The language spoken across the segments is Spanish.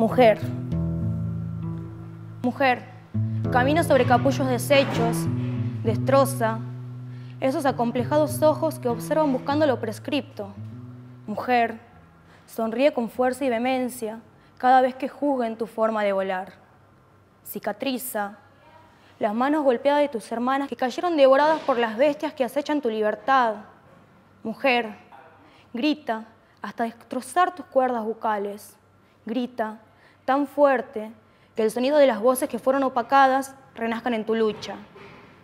Mujer. Mujer, camino sobre capullos deshechos, destroza, esos acomplejados ojos que observan buscando lo prescripto. Mujer, sonríe con fuerza y vehemencia cada vez que juzguen tu forma de volar. Cicatriza, las manos golpeadas de tus hermanas que cayeron devoradas por las bestias que acechan tu libertad. Mujer, grita hasta destrozar tus cuerdas bucales. Grita tan fuerte que el sonido de las voces que fueron opacadas renazcan en tu lucha.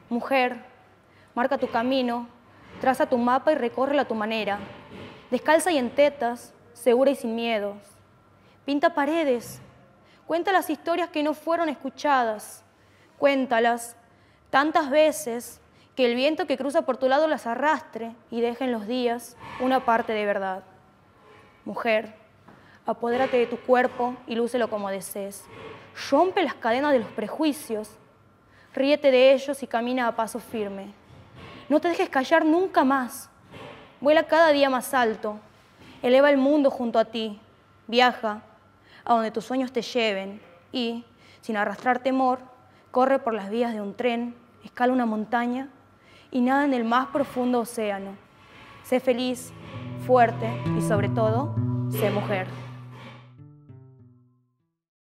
Mujer, marca tu camino, traza tu mapa y recorre a tu manera. Descalza y en tetas, segura y sin miedos. Pinta paredes, cuenta las historias que no fueron escuchadas. Cuéntalas tantas veces que el viento que cruza por tu lado las arrastre y deje en los días una parte de verdad. Mujer, Apodérate de tu cuerpo y lúcelo como desees. Rompe las cadenas de los prejuicios. Ríete de ellos y camina a paso firme. No te dejes callar nunca más. Vuela cada día más alto. Eleva el mundo junto a ti. Viaja a donde tus sueños te lleven y, sin arrastrar temor, corre por las vías de un tren, escala una montaña y nada en el más profundo océano. Sé feliz, fuerte y sobre todo, sé mujer.